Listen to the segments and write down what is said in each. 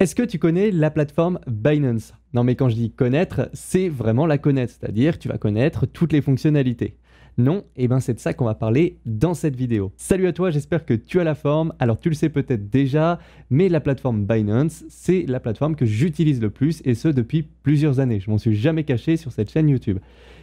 Est-ce que tu connais la plateforme Binance Non mais quand je dis connaître, c'est vraiment la connaître, c'est-à-dire tu vas connaître toutes les fonctionnalités. Non, et eh bien c'est de ça qu'on va parler dans cette vidéo. Salut à toi, j'espère que tu as la forme. Alors tu le sais peut-être déjà, mais la plateforme Binance, c'est la plateforme que j'utilise le plus et ce depuis plusieurs années. Je m'en suis jamais caché sur cette chaîne YouTube.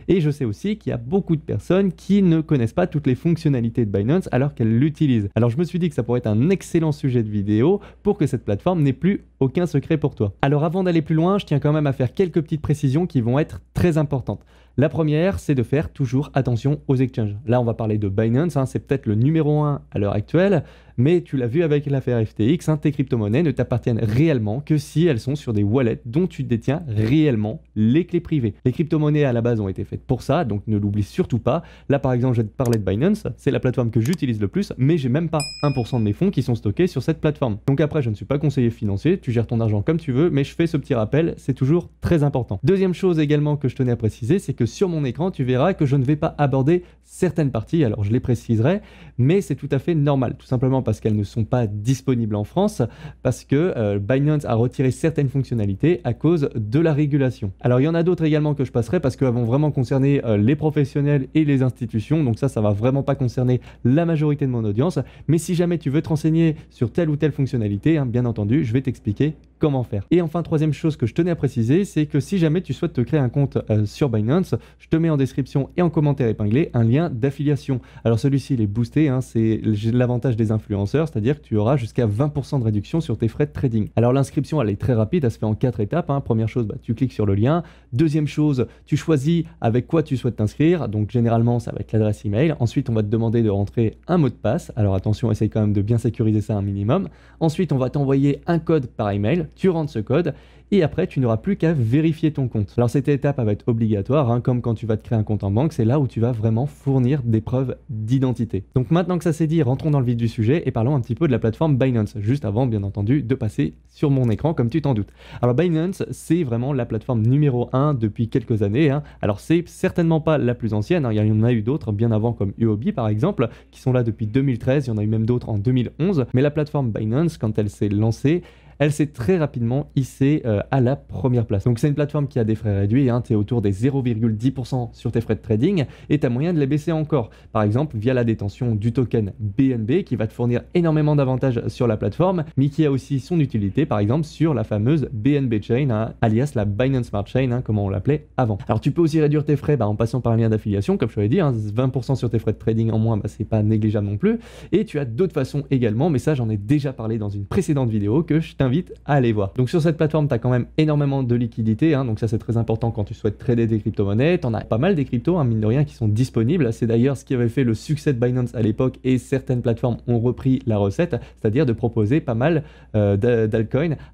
Et je sais aussi qu'il y a beaucoup de personnes qui ne connaissent pas toutes les fonctionnalités de Binance alors qu'elles l'utilisent. Alors je me suis dit que ça pourrait être un excellent sujet de vidéo pour que cette plateforme n'ait plus aucun secret pour toi. Alors avant d'aller plus loin, je tiens quand même à faire quelques petites précisions qui vont être très importantes. La première, c'est de faire toujours attention aux exchanges. Là, on va parler de Binance, hein, c'est peut-être le numéro 1 à l'heure actuelle mais tu l'as vu avec l'affaire FTX, hein, tes crypto-monnaies ne t'appartiennent réellement que si elles sont sur des wallets dont tu détiens réellement les clés privées. Les crypto-monnaies à la base ont été faites pour ça, donc ne l'oublie surtout pas. Là par exemple, je vais de Binance, c'est la plateforme que j'utilise le plus, mais j'ai même pas 1% de mes fonds qui sont stockés sur cette plateforme. Donc après, je ne suis pas conseiller financier, tu gères ton argent comme tu veux, mais je fais ce petit rappel, c'est toujours très important. Deuxième chose également que je tenais à préciser, c'est que sur mon écran, tu verras que je ne vais pas aborder certaines parties, alors je les préciserai, mais c'est tout à fait normal, tout simplement parce qu'elles ne sont pas disponibles en France, parce que euh, Binance a retiré certaines fonctionnalités à cause de la régulation. Alors il y en a d'autres également que je passerai parce qu'elles vont vraiment concerner euh, les professionnels et les institutions, donc ça, ça va vraiment pas concerner la majorité de mon audience, mais si jamais tu veux te renseigner sur telle ou telle fonctionnalité, hein, bien entendu, je vais t'expliquer comment faire. Et enfin, troisième chose que je tenais à préciser, c'est que si jamais tu souhaites te créer un compte euh, sur Binance, je te mets en description et en commentaire épinglé un lien d'affiliation. Alors celui-ci, il est boosté, hein, c'est l'avantage des influenceurs, c'est-à-dire que tu auras jusqu'à 20% de réduction sur tes frais de trading. Alors l'inscription, elle est très rapide, elle se fait en quatre étapes. Hein. Première chose, bah, tu cliques sur le lien. Deuxième chose, tu choisis avec quoi tu souhaites t'inscrire. Donc généralement, ça va être l'adresse email. Ensuite, on va te demander de rentrer un mot de passe. Alors attention, essaye quand même de bien sécuriser ça un minimum. Ensuite, on va t'envoyer un code par email tu rentres ce code et après tu n'auras plus qu'à vérifier ton compte. Alors cette étape va être obligatoire, hein, comme quand tu vas te créer un compte en banque, c'est là où tu vas vraiment fournir des preuves d'identité. Donc maintenant que ça c'est dit, rentrons dans le vif du sujet et parlons un petit peu de la plateforme Binance, juste avant bien entendu de passer sur mon écran comme tu t'en doutes. Alors Binance c'est vraiment la plateforme numéro 1 depuis quelques années, hein. alors c'est certainement pas la plus ancienne, hein. il y en a eu d'autres bien avant comme UOB par exemple, qui sont là depuis 2013, il y en a eu même d'autres en 2011, mais la plateforme Binance quand elle s'est lancée, elle s'est très rapidement hissée euh, à la première place. Donc c'est une plateforme qui a des frais réduits, hein, tu es autour des 0,10% sur tes frais de trading et tu as moyen de les baisser encore. Par exemple, via la détention du token BNB qui va te fournir énormément d'avantages sur la plateforme, mais qui a aussi son utilité par exemple sur la fameuse BNB Chain, hein, alias la Binance Smart Chain, hein, comme on l'appelait avant. Alors tu peux aussi réduire tes frais bah, en passant par un lien d'affiliation, comme je te dit, 20% hein. sur tes frais de trading en moins, bah, c'est pas négligeable non plus. Et tu as d'autres façons également, mais ça j'en ai déjà parlé dans une précédente vidéo que je vite, à aller voir. Donc sur cette plateforme, tu as quand même énormément de liquidités, hein. donc ça c'est très important quand tu souhaites trader des crypto-monnaies. Tu as pas mal des cryptos, hein, mine de rien, qui sont disponibles. C'est d'ailleurs ce qui avait fait le succès de Binance à l'époque et certaines plateformes ont repris la recette, c'est-à-dire de proposer pas mal euh,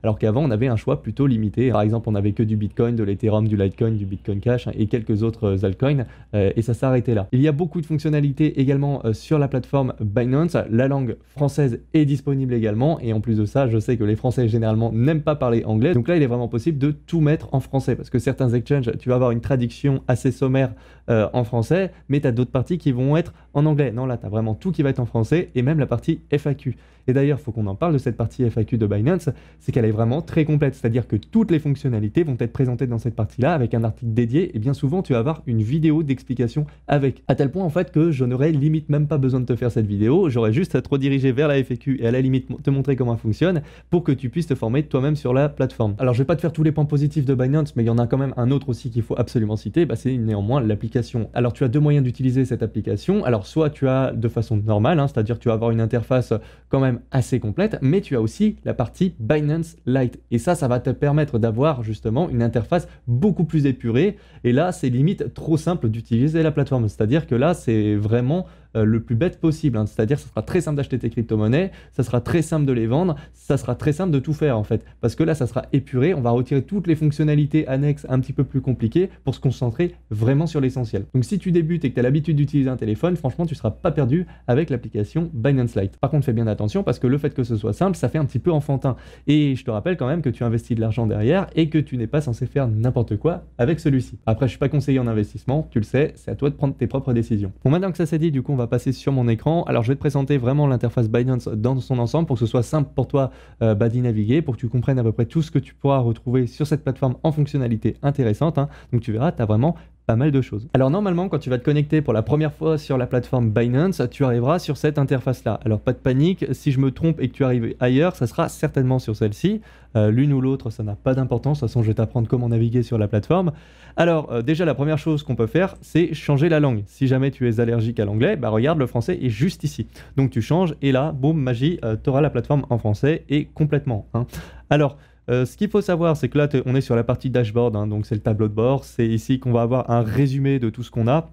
alors qu'avant on avait un choix plutôt limité. Par exemple, on avait que du Bitcoin, de l'Ethereum, du Litecoin, du Bitcoin Cash hein, et quelques autres euh, altcoins, euh, et ça s'arrêtait là. Il y a beaucoup de fonctionnalités également euh, sur la plateforme Binance. La langue française est disponible également, et en plus de ça, je sais que les Français généralement n'aime pas parler anglais. Donc là, il est vraiment possible de tout mettre en français parce que certains exchanges, tu vas avoir une traduction assez sommaire euh, en français, mais tu as d'autres parties qui vont être en anglais. Non, là, tu as vraiment tout qui va être en français et même la partie FAQ. Et d'ailleurs, il faut qu'on en parle de cette partie FAQ de Binance, c'est qu'elle est vraiment très complète, c'est-à-dire que toutes les fonctionnalités vont être présentées dans cette partie-là avec un article dédié et bien souvent tu vas avoir une vidéo d'explication avec. À tel point en fait que je n'aurais limite même pas besoin de te faire cette vidéo, j'aurais juste à te rediriger vers la FAQ et à la limite te montrer comment elle fonctionne pour que tu puisses te former toi-même sur la plateforme. Alors je vais pas te faire tous les points positifs de Binance, mais il y en a quand même un autre aussi qu'il faut absolument citer, bah, c'est néanmoins l'application. Alors tu as deux moyens d'utiliser cette application. Alors soit tu as de façon normale, hein, c'est-à-dire tu vas avoir une interface quand même assez complète, mais tu as aussi la partie Binance Lite. Et ça, ça va te permettre d'avoir justement une interface beaucoup plus épurée. Et là, c'est limite trop simple d'utiliser la plateforme. C'est-à-dire que là, c'est vraiment euh, le plus bête possible. Hein. C'est-à-dire, ça sera très simple d'acheter tes crypto-monnaies, ça sera très simple de les vendre, ça sera très simple de tout faire en fait. Parce que là, ça sera épuré, on va retirer toutes les fonctionnalités annexes un petit peu plus compliquées pour se concentrer vraiment sur l'essentiel. Donc si tu débutes et que tu as l'habitude d'utiliser un téléphone, franchement, tu ne seras pas perdu avec l'application Binance Lite. Par contre, fais bien attention parce que le fait que ce soit simple, ça fait un petit peu enfantin. Et je te rappelle quand même que tu investis de l'argent derrière et que tu n'es pas censé faire n'importe quoi avec celui-ci. Après, je suis pas conseiller en investissement, tu le sais, c'est à toi de prendre tes propres décisions. Bon, maintenant que ça s'est dit, du coup, passer sur mon écran. Alors, je vais te présenter vraiment l'interface Binance dans son ensemble pour que ce soit simple pour toi euh, d'y naviguer, pour que tu comprennes à peu près tout ce que tu pourras retrouver sur cette plateforme en fonctionnalités intéressantes. Hein. Donc, tu verras, tu as vraiment pas mal de choses. Alors normalement, quand tu vas te connecter pour la première fois sur la plateforme Binance, tu arriveras sur cette interface-là. Alors pas de panique, si je me trompe et que tu arrives ailleurs, ça sera certainement sur celle-ci. Euh, l'une ou l'autre, ça n'a pas d'importance. De toute façon, je vais t'apprendre comment naviguer sur la plateforme. Alors euh, déjà, la première chose qu'on peut faire, c'est changer la langue. Si jamais tu es allergique à l'anglais, bah regarde, le français est juste ici. Donc tu changes et là, boum, magie, euh, tu auras la plateforme en français et complètement. Hein. Alors, euh, ce qu'il faut savoir, c'est que là, on est sur la partie dashboard, hein, donc c'est le tableau de bord. C'est ici qu'on va avoir un résumé de tout ce qu'on a.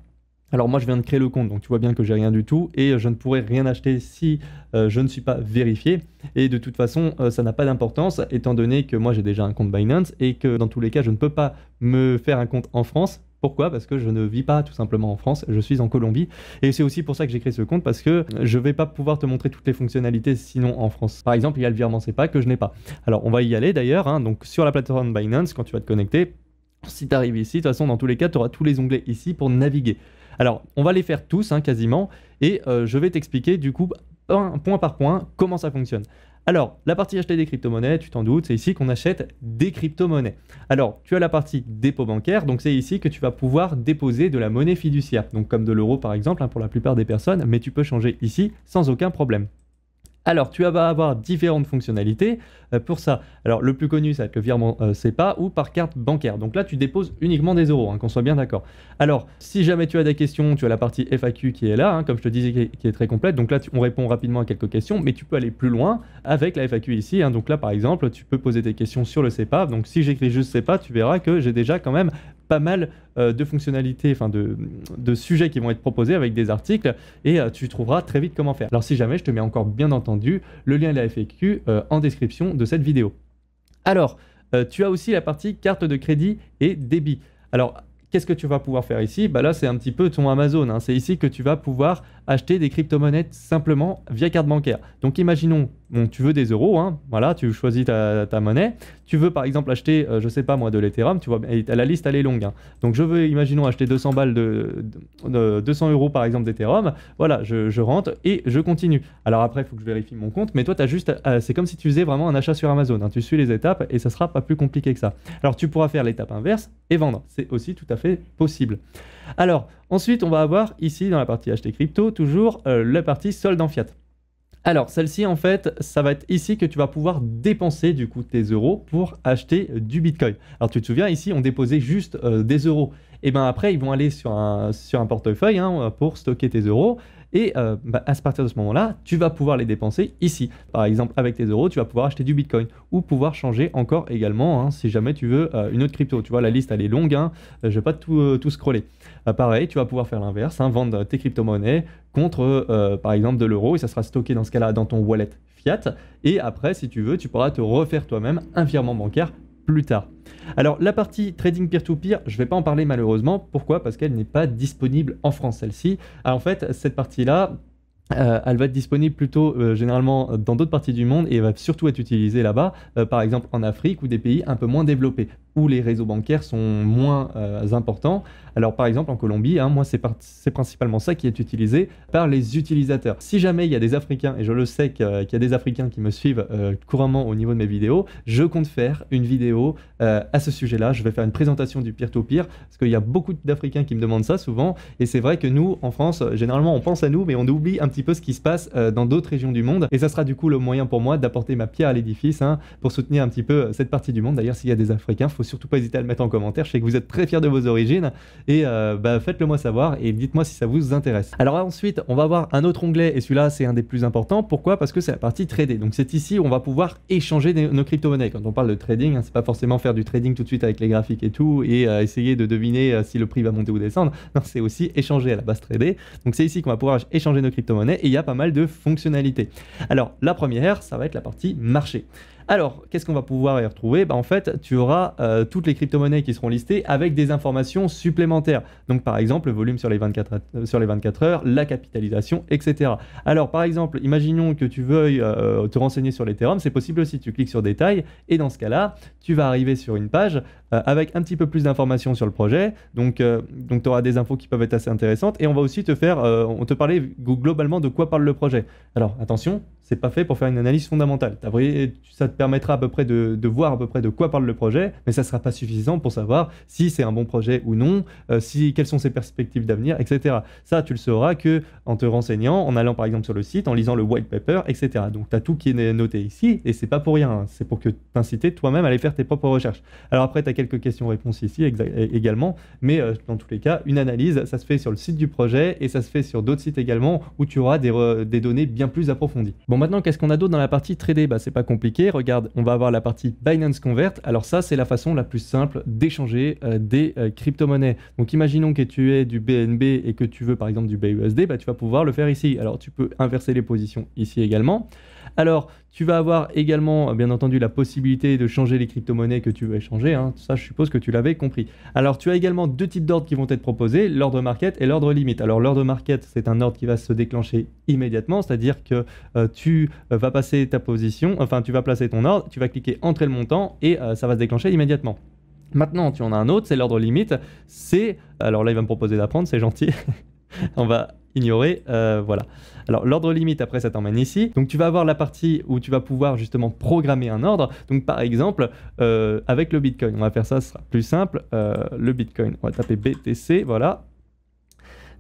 Alors moi, je viens de créer le compte, donc tu vois bien que j'ai rien du tout et euh, je ne pourrais rien acheter si euh, je ne suis pas vérifié. Et de toute façon, ça n'a pas d'importance étant donné que moi j'ai déjà un compte Binance et que dans tous les cas, je ne peux pas me faire un compte en France pourquoi Parce que je ne vis pas tout simplement en France, je suis en Colombie. Et c'est aussi pour ça que j'ai créé ce compte, parce que je ne vais pas pouvoir te montrer toutes les fonctionnalités sinon en France. Par exemple, il y a le virement CEPA que je n'ai pas. Alors on va y aller d'ailleurs, hein. donc sur la plateforme Binance, quand tu vas te connecter, si tu arrives ici, de toute façon, dans tous les cas, tu auras tous les onglets ici pour naviguer. Alors, on va les faire tous, hein, quasiment, et euh, je vais t'expliquer du coup, un point par point, comment ça fonctionne. Alors, la partie acheter des crypto-monnaies, tu t'en doutes, c'est ici qu'on achète des crypto-monnaies. Alors, tu as la partie dépôt bancaire, donc c'est ici que tu vas pouvoir déposer de la monnaie fiduciaire, donc comme de l'euro par exemple hein, pour la plupart des personnes, mais tu peux changer ici sans aucun problème. Alors, tu vas avoir différentes fonctionnalités euh, pour ça. Alors, le plus connu, ça va être le virement SEPA euh, ou par carte bancaire. Donc là, tu déposes uniquement des euros, hein, qu'on soit bien d'accord. Alors, si jamais tu as des questions, tu as la partie FAQ qui est là, hein, comme je te disais, qui est, très complète. Donc là, on répond rapidement à quelques questions, mais tu peux aller plus loin avec la FAQ ici. Hein. Donc là, par exemple, tu peux poser des questions sur le CEPA. Donc si j'écris juste CEPA, tu verras que j'ai déjà quand même pas mal euh, de fonctionnalités, enfin de, sujets qui vont être proposés avec des articles et euh, tu trouveras très vite comment faire. Alors si jamais, je te mets encore bien entendu le lien de la FAQ euh, en description de cette vidéo. Alors, tu as aussi la partie carte de crédit et débit. Alors, qu'est-ce que tu vas pouvoir faire ici bah Là, c'est un petit peu ton Amazon. Hein. C'est ici que tu vas pouvoir acheter des crypto-monnaies simplement via carte bancaire. Donc imaginons, tu veux des euros, hein, voilà, tu choisis ta, monnaie, tu veux par exemple acheter, euh, je sais pas moi, de l'Ethereum, tu vois, la liste elle est longue. Hein. Donc je veux, imaginons, acheter 200 balles de, 200 euros par exemple d'Ethereum, voilà, je, rentre et je continue. Alors après, il faut que je vérifie mon compte, mais toi, as juste, euh, c'est comme si tu faisais vraiment un achat sur Amazon, hein. tu suis les étapes et ça sera pas plus compliqué que ça. Alors tu pourras faire l'étape inverse et vendre, c'est aussi tout à fait possible. Alors, ensuite, on va avoir ici, dans la partie acheter crypto, toujours euh, la partie solde en fiat. Alors, celle-ci, en fait, ça va être ici que tu vas pouvoir dépenser du coup tes euros pour acheter du Bitcoin. Alors, tu te souviens, ici, on déposait juste euh, des euros. Et eh bien après, ils vont aller sur un, portefeuille hein, pour stocker tes euros. Et euh, bah, à partir de ce moment-là, tu vas pouvoir les dépenser ici. Par exemple, avec tes euros, tu vas pouvoir acheter du Bitcoin ou pouvoir changer encore également, hein, si jamais tu veux, euh, une autre crypto. Tu vois, la liste, elle est longue, hein. euh, je ne vais pas tout, tout scroller. pareil, tu vas pouvoir faire l'inverse, hein, vendre tes crypto-monnaies contre, par exemple, de l'euro, et ça sera stocké dans ce cas-là dans ton wallet fiat. Et après, si tu veux, tu pourras te refaire toi-même un virement bancaire plus tard. Alors la partie trading peer-to-peer, je ne vais pas en parler malheureusement. Pourquoi Parce qu'elle n'est pas disponible en France celle-ci. Ah, en fait, cette partie-là, euh, elle va être disponible plutôt euh, généralement dans d'autres parties du monde et va surtout être utilisée là-bas, euh, par exemple en Afrique ou des pays un peu moins développés, où les réseaux bancaires sont moins importants. Alors par exemple en Colombie, hein, moi c'est, principalement ça qui est utilisé par les utilisateurs. Si jamais il y a des Africains, et je le sais qu'il y a des Africains qui me suivent couramment au niveau de mes vidéos, je compte faire une vidéo à ce sujet-là. Je vais faire une présentation du pire to pire parce qu'il y a beaucoup d'Africains qui me demandent ça souvent, et c'est vrai que nous, en France, généralement on pense à nous, mais on oublie un petit peu ce qui se passe euh, dans d'autres régions du monde. Et ça sera du coup le moyen pour moi d'apporter ma pierre à l'édifice hein, pour soutenir un petit peu euh, cette partie du monde. D'ailleurs, s'il y a des Africains, faut surtout pas hésiter à le mettre en commentaire. Je sais que vous êtes très fiers de vos origines et euh, bah, faites-le moi savoir et dites-moi si ça vous intéresse. Alors ensuite, on va voir un autre onglet et celui-là, c'est un des plus importants. Pourquoi Parce que c'est la partie trader. Donc c'est ici où on va pouvoir échanger nos crypto-monnaies. Quand on parle de trading, hein, c'est pas forcément faire du trading tout de suite avec les graphiques et tout et essayer de deviner si le prix va monter ou descendre. Non, c'est aussi échanger à la base trader. Donc c'est ici qu'on va pouvoir échanger nos crypto-monnaies et il y a pas mal de fonctionnalités. Alors la première, ça va être la partie marché. Alors, qu'est-ce qu'on va pouvoir y retrouver bah, En fait, tu auras euh, toutes les crypto-monnaies qui seront listées avec des informations supplémentaires. Donc, par exemple, le volume sur les 24, euh, heures, la capitalisation, etc. Alors, par exemple, imaginons que tu veuilles euh, te renseigner sur l'Ethereum. C'est possible aussi, tu cliques sur Détails ». et dans ce cas-là, tu vas arriver sur une page avec un petit peu plus d'informations sur le projet. Donc, donc tu auras des infos qui peuvent être assez intéressantes et on va aussi te faire, on te parler globalement de quoi parle le projet. Alors, attention, c'est pas fait pour faire une analyse fondamentale. Ça te permettra à peu près de, voir à peu près de quoi parle le projet, mais ça sera pas suffisant pour savoir si c'est un bon projet ou non, euh, si quelles sont ses perspectives d'avenir, etc. Ça, tu le sauras que en te renseignant, en allant par exemple sur le site, en lisant le white paper, etc. Donc tu as tout qui est noté ici, et c'est pas pour rien, hein. c'est pour que t'inciter toi-même à aller faire tes propres recherches. Alors après, tu as quelques questions-réponses ici également, mais euh, dans tous les cas, une analyse, ça se fait sur le site du projet, et ça se fait sur d'autres sites également, où tu auras des, des données bien plus approfondies. Bon, maintenant, qu'est-ce qu'on a d'autre dans la partie trader Bah, c'est pas compliqué. Regarde, on va avoir la partie Binance Convert. Alors, ça, c'est la façon la plus simple d'échanger euh, des euh, crypto-monnaies. Donc, imaginons que tu aies du BNB et que tu veux par exemple du BUSD, bah, tu vas pouvoir le faire ici. Alors, tu peux inverser les positions ici également. Alors, tu vas avoir également, euh, bien entendu, la possibilité de changer les crypto-monnaies que tu veux échanger. Hein. Ça, je suppose que tu l'avais compris. Alors, tu as également deux types d'ordres qui vont être proposés, l'ordre market et l'ordre limite. Alors, l'ordre market, c'est un ordre qui va se déclencher immédiatement, c'est-à-dire que euh, tu euh, vas passer ta position, enfin, tu vas placer ton ordre, tu vas cliquer entrer le montant et ça va se déclencher immédiatement. Maintenant, tu en as un autre, c'est l'ordre limite. C'est, alors là, il va me proposer d'apprendre, c'est gentil. on va ignorer. Euh, voilà. Alors l'ordre limite après ça t'emmène ici. Donc tu vas avoir la partie où tu vas pouvoir justement programmer un ordre. Donc par exemple euh, avec le Bitcoin, on va faire ça, ce sera plus simple. Euh, le Bitcoin, on va taper BTC, voilà.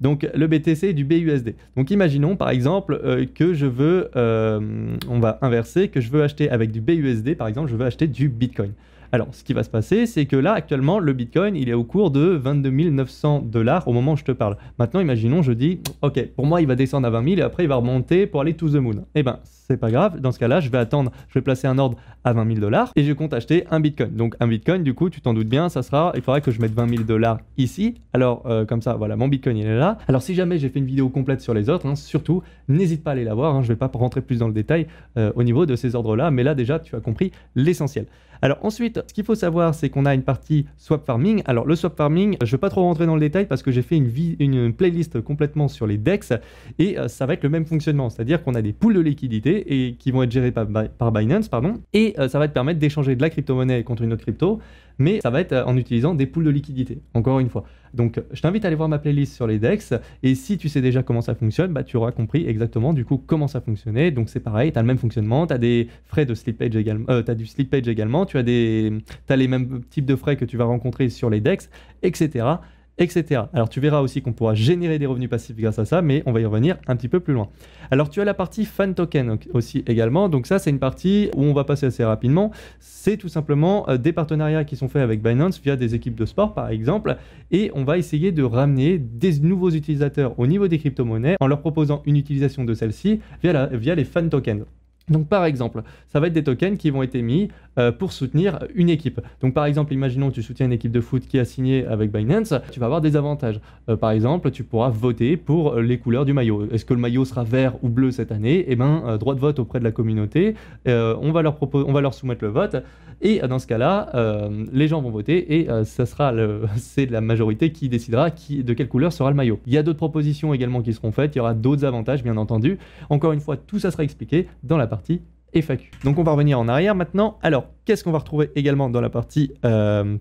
Donc le BTC et du BUSD. Donc imaginons par exemple que je veux, on va inverser, que je veux acheter avec du BUSD, par exemple, je veux acheter du Bitcoin. Alors, ce qui va se passer, c'est que là, actuellement, le Bitcoin, il est au cours de 22 900 dollars au moment où je te parle. Maintenant, imaginons, je dis, OK, pour moi, il va descendre à 20 000 et après, il va remonter pour aller to the moon. Eh ben, c'est pas grave. Dans ce cas-là, je vais attendre, je vais placer un ordre à 20 000 dollars et je compte acheter un Bitcoin. Donc, un Bitcoin, du coup, tu t'en doutes bien, ça sera, il faudra que je mette 20 000 dollars ici. Alors, euh, comme ça, voilà, mon Bitcoin, il est là. Alors, si jamais j'ai fait une vidéo complète sur les autres, hein, surtout, n'hésite pas à aller la voir. Hein, je vais pas rentrer plus dans le détail euh, au niveau de ces ordres-là, mais là, déjà, tu as compris l'essentiel. Alors ensuite, ce qu'il faut savoir, c'est qu'on a une partie swap farming. Alors le swap farming, je ne vais pas trop rentrer dans le détail parce que j'ai fait une, playlist complètement sur les DEX et euh, ça va être le même fonctionnement. C'est-à-dire qu'on a des pools de liquidités et qui vont être gérées par, Binance, pardon, et euh, ça va te permettre d'échanger de la crypto-monnaie contre une autre crypto mais ça va être euh, en utilisant des poules de liquidité, encore une fois. Donc euh, je t'invite à aller voir ma playlist sur les DEX, et si tu sais déjà comment ça fonctionne, bah, tu auras compris exactement du coup comment ça fonctionnait. Donc c'est pareil, tu as le même fonctionnement, tu as des frais de slippage également, euh, tu as du slippage également, tu as, des, as les mêmes types de frais que tu vas rencontrer sur les DEX, etc etc. Alors tu verras aussi qu'on pourra générer des revenus passifs grâce à ça, mais on va y revenir un petit peu plus loin. Alors tu as la partie fan token aussi également, donc ça c'est une partie où on va passer assez rapidement. C'est tout simplement euh, des partenariats qui sont faits avec Binance via des équipes de sport par exemple, et on va essayer de ramener des nouveaux utilisateurs au niveau des crypto-monnaies en leur proposant une utilisation de celle ci via, via les fan tokens. Donc par exemple, ça va être des tokens qui vont être mis euh, pour soutenir une équipe. Donc par exemple, imaginons que tu soutiens une équipe de foot qui a signé avec Binance, tu vas avoir des avantages. Euh, par exemple, tu pourras voter pour euh, les couleurs du maillot. Est-ce que le maillot sera vert ou bleu cette année Eh bien, droit de vote auprès de la communauté, on, va leur on va leur soumettre le vote, et dans ce cas-là, les gens vont voter, et ça sera le... c'est la majorité qui décidera qui... de quelle couleur sera le maillot. Il y a d'autres propositions également qui seront faites, il y aura d'autres avantages, bien entendu. Encore une fois, tout ça sera expliqué dans la partie et FAQ. Donc on va revenir en arrière maintenant. Alors, Qu'est-ce qu'on va retrouver également dans la partie euh,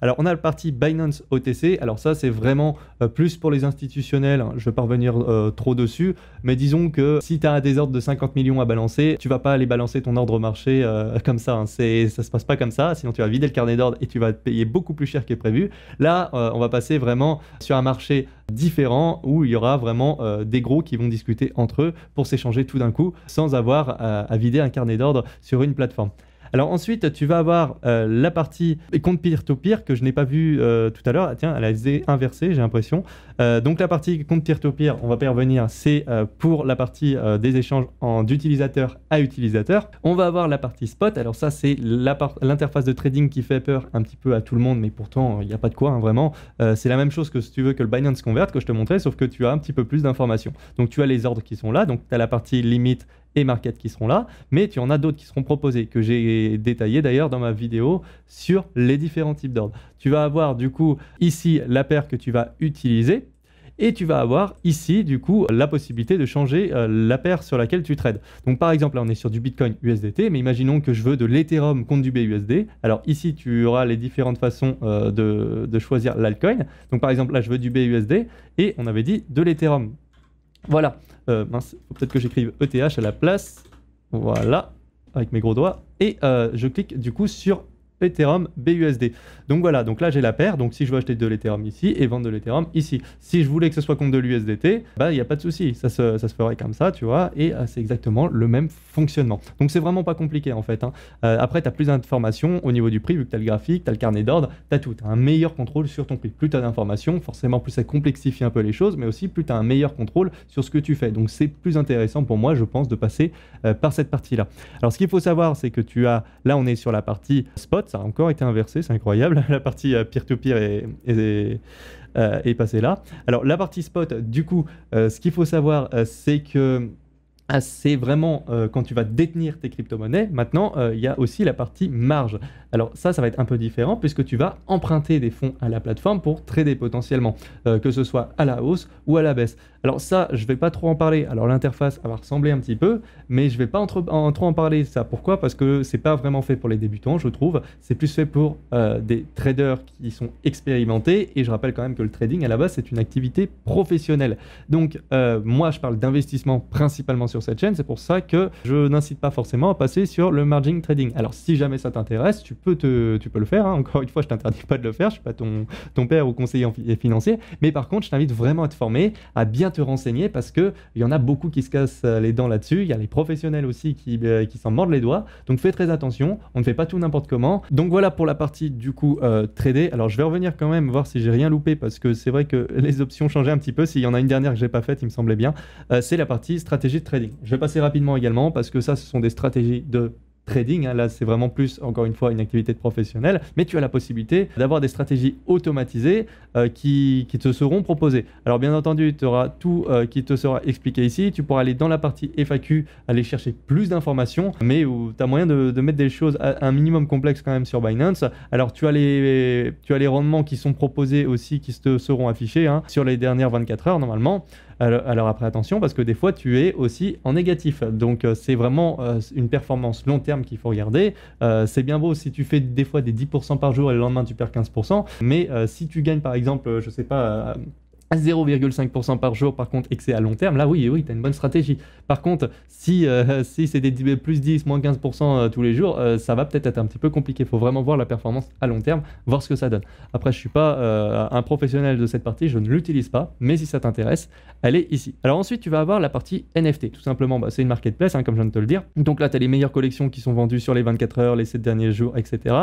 Alors, on a la partie Binance OTC. Alors, ça, c'est vraiment euh, plus pour les institutionnels. Hein. Je ne vais pas revenir euh, trop dessus. Mais disons que si tu as des ordres de 50 millions à balancer, tu vas pas aller balancer ton ordre marché euh, comme ça. Hein. C'est, ça se passe pas comme ça. Sinon, tu vas vider le carnet d'ordre et tu vas te payer beaucoup plus cher que prévu. Là, on va passer vraiment sur un marché différent où il y aura vraiment des gros qui vont discuter entre eux pour s'échanger tout d'un coup sans avoir à vider un carnet d'ordre sur une plateforme. Alors ensuite, tu vas avoir euh, la partie compte pire to pire que je n'ai pas vu euh, tout à l'heure. Ah, tiens, elle a été inversée, j'ai l'impression. Euh, donc la partie compte pire to pire on va pas y revenir, c'est pour la partie des échanges d'utilisateur à utilisateur. On va avoir la partie spot. Alors ça, c'est l'interface de trading qui fait peur un petit peu à tout le monde, mais pourtant, il n'y a pas de quoi, hein, vraiment. c'est la même chose que si tu veux que le Binance converte, que je te montrais, sauf que tu as un petit peu plus d'informations. Donc tu as les ordres qui sont là, donc tu as la partie limite et Market qui seront là, mais tu en as d'autres qui seront proposés, que j'ai détaillé d'ailleurs dans ma vidéo sur les différents types d'ordres. Tu vas avoir du coup ici la paire que tu vas utiliser, et tu vas avoir ici du coup la possibilité de changer euh, la paire sur laquelle tu trades. Donc par exemple là on est sur du Bitcoin USDT mais imaginons que je veux de l'Ethereum contre du BUSD. Alors ici tu auras les différentes façons euh, de, choisir l'altcoin. Donc par exemple là je veux du BUSD et on avait dit de l'Ethereum. Voilà. Euh, peut-être que j'écrive ETH à la place. Voilà, avec mes gros doigts. Et euh, je clique du coup sur Ethereum BUSD. Donc voilà, donc là j'ai la paire, donc si je veux acheter de l'Ethereum ici et vendre de l'Ethereum ici. Si je voulais que ce soit contre de l'USDT, bah il n'y a pas de souci, ça se, ferait comme ça, tu vois, et euh, c'est exactement le même fonctionnement. Donc c'est vraiment pas compliqué en fait. Hein. Euh, après, tu as plus d'informations au niveau du prix, vu que tu as le graphique, tu as le carnet d'ordre, tu as tout, tu as un meilleur contrôle sur ton prix. Plus tu as d'informations, forcément plus ça complexifie un peu les choses, mais aussi plus tu as un meilleur contrôle sur ce que tu fais. Donc c'est plus intéressant pour moi, je pense, de passer euh, par cette partie-là. Alors ce qu'il faut savoir, c'est que tu as, là on est sur la partie spot, encore été inversé, c'est incroyable. La partie euh, peer-to-peer est, est, euh, est, passée là. Alors, la partie spot, du coup, euh, ce qu'il faut savoir, c'est que ah, c'est vraiment euh, quand tu vas détenir tes crypto-monnaies. Maintenant, euh, il y a aussi la partie marge. Alors ça, ça va être un peu différent puisque tu vas emprunter des fonds à la plateforme pour trader potentiellement, euh, que ce soit à la hausse ou à la baisse. Alors ça, je vais pas trop en parler. Alors l'interface va ressembler un petit peu, mais je vais pas trop en, trop en parler. Ça, pourquoi Parce que c'est pas vraiment fait pour les débutants, je trouve. C'est plus fait pour des traders qui sont expérimentés. Et je rappelle quand même que le trading à la base, c'est une activité professionnelle. Donc moi, je parle d'investissement principalement sur cette chaîne. C'est pour ça que je n'incite pas forcément à passer sur le margin trading. Alors, si jamais ça t'intéresse, tu peux te, tu peux le faire. Hein. Encore une fois, je t'interdis pas de le faire. Je suis pas ton, ton père ou conseiller financier. Mais par contre, je t'invite vraiment à te former, à bien te renseigner parce que il y en a beaucoup qui se cassent euh, les dents là-dessus. Il y a les professionnels aussi euh, qui, s'en mordent les doigts. Donc, fais très attention. On ne fait pas tout n'importe comment. Donc, voilà pour la partie du coup euh, trader. Alors, je vais revenir quand même voir si j'ai rien loupé parce que c'est vrai que les options changeaient un petit peu. S'il y en a une dernière que j'ai pas faite, il me semblait bien. c'est la partie stratégie de trading. Je vais passer rapidement également parce que ça, ce sont des stratégies de trading. Hein. Là, c'est vraiment plus, encore une fois, une activité de professionnel. Mais tu as la possibilité d'avoir des stratégies automatisées euh, qui, te seront proposées. Alors, bien entendu, tu auras tout euh, qui te sera expliqué ici. Tu pourras aller dans la partie FAQ, aller chercher plus d'informations, mais tu as moyen de, mettre des choses à un minimum complexe quand même sur Binance. Alors, tu as les, tu as les rendements qui sont proposés aussi, qui te seront affichés hein, sur les dernières 24 heures normalement. Alors, après, attention, parce que des fois, tu es aussi en négatif. Donc, euh, c'est vraiment euh, une performance long terme qu'il faut regarder. Euh, c'est bien beau si tu fais des fois des 10% par jour et le lendemain, tu perds 15%. Mais si tu gagnes, par exemple, je sais pas, à 0,5% par jour, par contre, et que c'est à long terme, là oui, oui, tu as une bonne stratégie. Par contre, si, euh, si c'est des plus 10, moins 15% euh, tous les jours, euh, ça va peut-être être un petit peu compliqué. Il faut vraiment voir la performance à long terme, voir ce que ça donne. Après, je ne suis pas un professionnel de cette partie, je ne l'utilise pas, mais si ça t'intéresse, elle est ici. Alors ensuite, tu vas avoir la partie NFT. Tout simplement, bah, c'est une marketplace, hein, comme je viens de te le dire. Donc là, tu as les meilleures collections qui sont vendues sur les 24 heures, les 7 derniers jours, etc.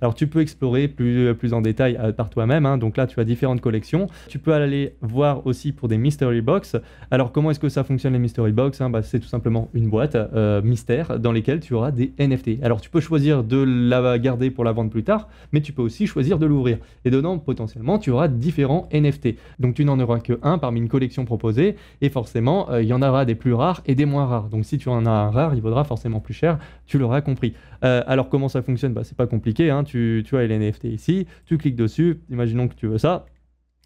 Alors tu peux explorer plus, plus en détail par toi-même. Hein. Donc là, tu as différentes collections. Tu peux aller voire aussi pour des mystery box. Alors comment est-ce que ça fonctionne les mystery box hein bah, C'est tout simplement une boîte euh, mystère dans lesquelles tu auras des NFT. Alors tu peux choisir de la garder pour la vendre plus tard, mais tu peux aussi choisir de l'ouvrir. Et dedans, potentiellement, tu auras différents NFT. Donc tu n'en auras que un parmi une collection proposée, et forcément, euh, il y en aura des plus rares et des moins rares. Donc si tu en as un rare, il vaudra forcément plus cher, tu l'auras compris. Euh, alors comment ça fonctionne bah, C'est pas compliqué, hein. tu, tu as les NFT ici, tu cliques dessus, imaginons que tu veux ça,